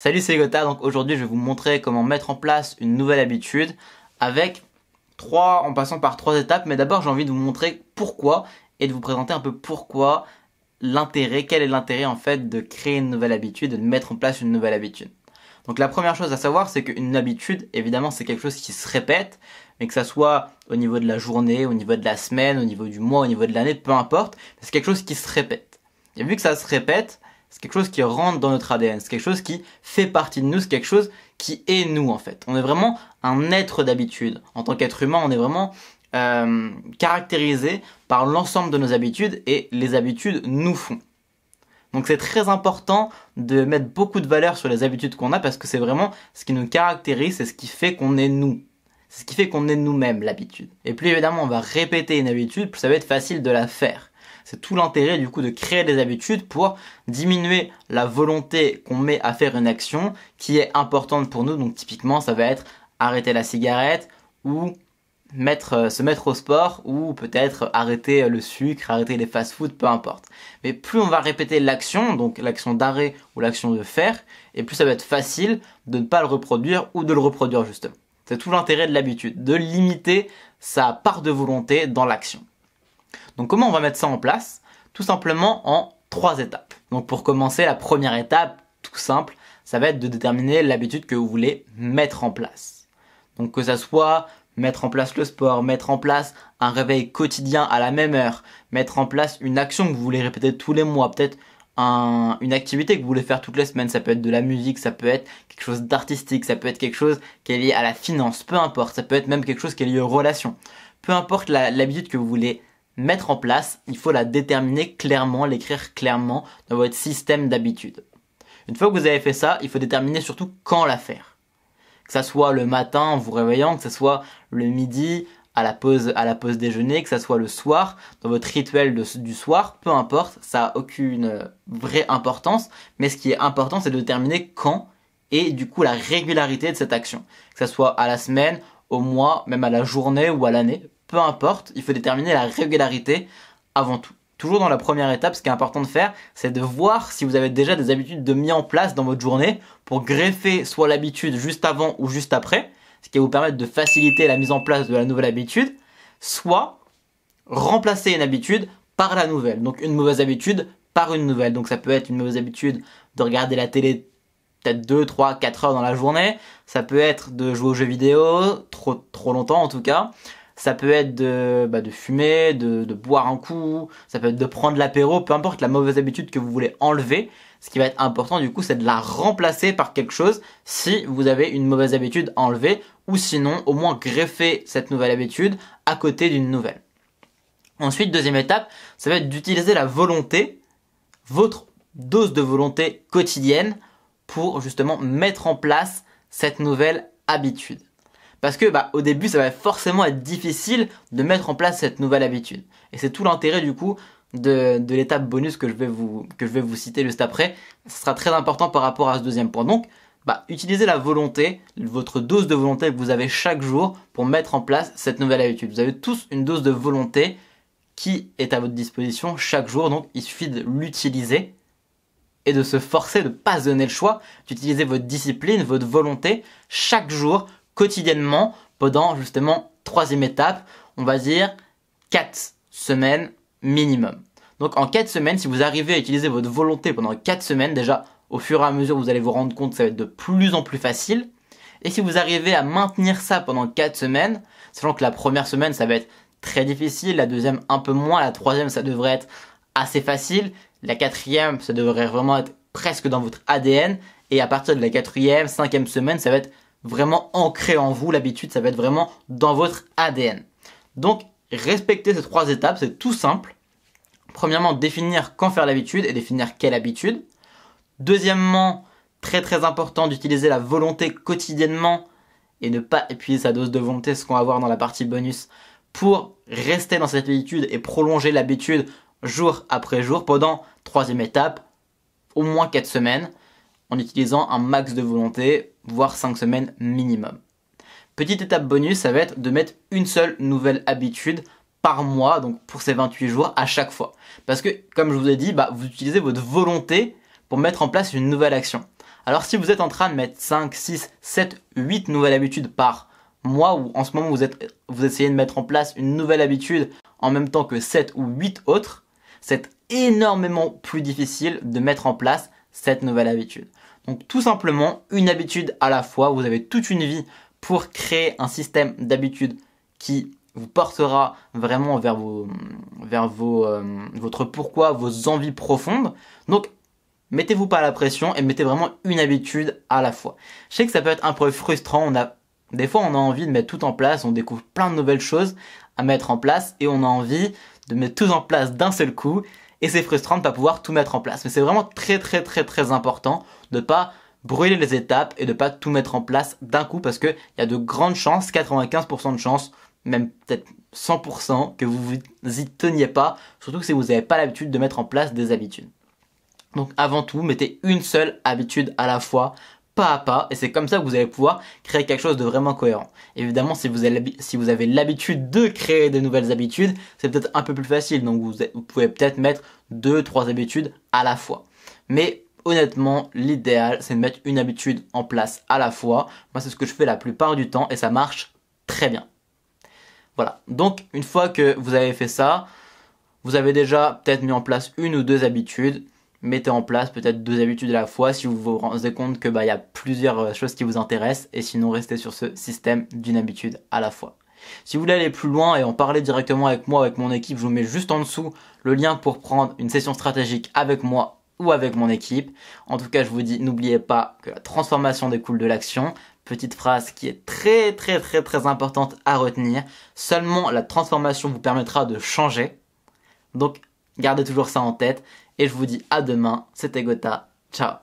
Salut c'est Gotha, donc aujourd'hui je vais vous montrer comment mettre en place une nouvelle habitude avec trois, en passant par trois étapes, mais d'abord j'ai envie de vous montrer pourquoi et de vous présenter un peu pourquoi l'intérêt, quel est l'intérêt en fait de créer une nouvelle habitude, de mettre en place une nouvelle habitude. Donc la première chose à savoir c'est qu'une habitude, évidemment c'est quelque chose qui se répète, mais que ça soit au niveau de la journée, au niveau de la semaine, au niveau du mois, au niveau de l'année, peu importe, c'est quelque chose qui se répète. Et vu que ça se répète, c'est quelque chose qui rentre dans notre ADN, c'est quelque chose qui fait partie de nous, c'est quelque chose qui est nous en fait. On est vraiment un être d'habitude. En tant qu'être humain, on est vraiment euh, caractérisé par l'ensemble de nos habitudes et les habitudes nous font. Donc c'est très important de mettre beaucoup de valeur sur les habitudes qu'on a parce que c'est vraiment ce qui nous caractérise, c'est ce qui fait qu'on est nous. C'est ce qui fait qu'on est nous-mêmes l'habitude. Et plus évidemment on va répéter une habitude, plus ça va être facile de la faire. C'est tout l'intérêt du coup de créer des habitudes pour diminuer la volonté qu'on met à faire une action qui est importante pour nous. Donc typiquement, ça va être arrêter la cigarette ou euh, se mettre au sport ou peut-être arrêter le sucre, arrêter les fast-foods, peu importe. Mais plus on va répéter l'action, donc l'action d'arrêt ou l'action de faire, et plus ça va être facile de ne pas le reproduire ou de le reproduire justement. C'est tout l'intérêt de l'habitude, de limiter sa part de volonté dans l'action. Donc comment on va mettre ça en place Tout simplement en trois étapes. Donc pour commencer, la première étape, tout simple, ça va être de déterminer l'habitude que vous voulez mettre en place. Donc que ça soit mettre en place le sport, mettre en place un réveil quotidien à la même heure, mettre en place une action que vous voulez répéter tous les mois, peut-être une activité que vous voulez faire toutes les semaines, ça peut être de la musique, ça peut être quelque chose d'artistique, ça peut être quelque chose qui est lié à la finance, peu importe, ça peut être même quelque chose qui est lié aux relations. Peu importe l'habitude que vous voulez mettre en place, il faut la déterminer clairement, l'écrire clairement dans votre système d'habitude. Une fois que vous avez fait ça, il faut déterminer surtout quand la faire. Que ça soit le matin en vous réveillant, que ce soit le midi à la pause à la pause déjeuner, que ce soit le soir dans votre rituel du soir, peu importe, ça n'a aucune euh, vraie importance, mais ce qui est important c'est de déterminer quand et du coup la régularité de cette action. Que ça soit à la semaine, au mois, même à la journée ou à l'année, peu importe, il faut déterminer la régularité avant tout. Toujours dans la première étape, ce qui est important de faire, c'est de voir si vous avez déjà des habitudes de mise en place dans votre journée pour greffer soit l'habitude juste avant ou juste après, ce qui va vous permettre de faciliter la mise en place de la nouvelle habitude, soit remplacer une habitude par la nouvelle. Donc une mauvaise habitude par une nouvelle. Donc ça peut être une mauvaise habitude de regarder la télé peut-être 2, 3, 4 heures dans la journée. Ça peut être de jouer aux jeux vidéo, trop, trop longtemps en tout cas. Ça peut être de, bah, de fumer, de, de, boire un coup, ça peut être de prendre l'apéro, peu importe la mauvaise habitude que vous voulez enlever. Ce qui va être important du coup, c'est de la remplacer par quelque chose si vous avez une mauvaise habitude à enlever ou sinon au moins greffer cette nouvelle habitude à côté d'une nouvelle. Ensuite, deuxième étape, ça va être d'utiliser la volonté, votre dose de volonté quotidienne pour justement mettre en place cette nouvelle habitude. Parce que bah, au début, ça va forcément être difficile de mettre en place cette nouvelle habitude. Et c'est tout l'intérêt du coup de, de l'étape bonus que je, vais vous, que je vais vous citer juste après. Ce sera très important par rapport à ce deuxième point. Donc, bah, utilisez la volonté, votre dose de volonté que vous avez chaque jour pour mettre en place cette nouvelle habitude. Vous avez tous une dose de volonté qui est à votre disposition chaque jour, donc il suffit de l'utiliser et de se forcer de ne pas donner le choix, d'utiliser votre discipline, votre volonté chaque jour quotidiennement pendant justement troisième étape, on va dire quatre semaines minimum. Donc en quatre semaines, si vous arrivez à utiliser votre volonté pendant quatre semaines, déjà au fur et à mesure vous allez vous rendre compte que ça va être de plus en plus facile. Et si vous arrivez à maintenir ça pendant quatre semaines, sachant que la première semaine ça va être très difficile, la deuxième un peu moins, la troisième ça devrait être assez facile, la quatrième ça devrait vraiment être presque dans votre ADN, et à partir de la quatrième, cinquième semaine ça va être vraiment ancré en vous. L'habitude, ça va être vraiment dans votre ADN. Donc, respecter ces trois étapes, c'est tout simple. Premièrement, définir quand faire l'habitude et définir quelle habitude. Deuxièmement, très très important d'utiliser la volonté quotidiennement et ne pas épuiser sa dose de volonté, ce qu'on va voir dans la partie bonus, pour rester dans cette habitude et prolonger l'habitude jour après jour pendant troisième étape, au moins quatre semaines en utilisant un max de volonté, voire 5 semaines minimum. Petite étape bonus, ça va être de mettre une seule nouvelle habitude par mois, donc pour ces 28 jours à chaque fois. Parce que, comme je vous ai dit, bah, vous utilisez votre volonté pour mettre en place une nouvelle action. Alors si vous êtes en train de mettre 5, 6, 7, 8 nouvelles habitudes par mois, ou en ce moment vous, êtes, vous essayez de mettre en place une nouvelle habitude en même temps que 7 ou 8 autres, c'est énormément plus difficile de mettre en place cette nouvelle habitude. Donc tout simplement, une habitude à la fois. Vous avez toute une vie pour créer un système d'habitude qui vous portera vraiment vers, vos, vers euh, votre pourquoi, vos envies profondes. Donc mettez-vous pas à la pression et mettez vraiment une habitude à la fois. Je sais que ça peut être un peu frustrant, des fois on a envie de mettre tout en place, on découvre plein de nouvelles choses à mettre en place et on a envie de mettre tout en place d'un seul coup et c'est frustrant de pas pouvoir tout mettre en place. Mais c'est vraiment très très très très important de ne pas brûler les étapes et de ne pas tout mettre en place d'un coup parce qu'il y a de grandes chances, 95% de chances, même peut-être 100% que vous vous y teniez pas, surtout si vous n'avez pas l'habitude de mettre en place des habitudes. Donc avant tout, mettez une seule habitude à la fois pas à pas et c'est comme ça que vous allez pouvoir créer quelque chose de vraiment cohérent. Évidemment, si vous avez, l'habitude de créer des nouvelles habitudes, c'est peut-être un peu plus facile. Donc vous, vous pouvez peut-être mettre deux, trois habitudes à la fois. Mais honnêtement, l'idéal, c'est de mettre une habitude en place à la fois. Moi, c'est ce que je fais la plupart du temps et ça marche très bien. Voilà. Donc, une fois que vous avez fait ça, vous avez déjà peut-être mis en place une ou deux habitudes mettez en place peut-être deux habitudes à la fois si vous vous rendez compte que bah, il y a plusieurs euh, choses qui vous intéressent et sinon restez sur ce système d'une habitude à la fois. Si vous voulez aller plus loin et en parler directement avec moi, avec mon équipe, je vous mets juste en dessous le lien pour prendre une session stratégique avec moi ou avec mon équipe. En tout cas, je vous dis, n'oubliez pas que la transformation découle de l'action. Petite phrase qui est très très très très importante à retenir. Seulement la transformation vous permettra de changer. Donc, gardez toujours ça en tête et je vous dis à demain. C'était Gotha. Ciao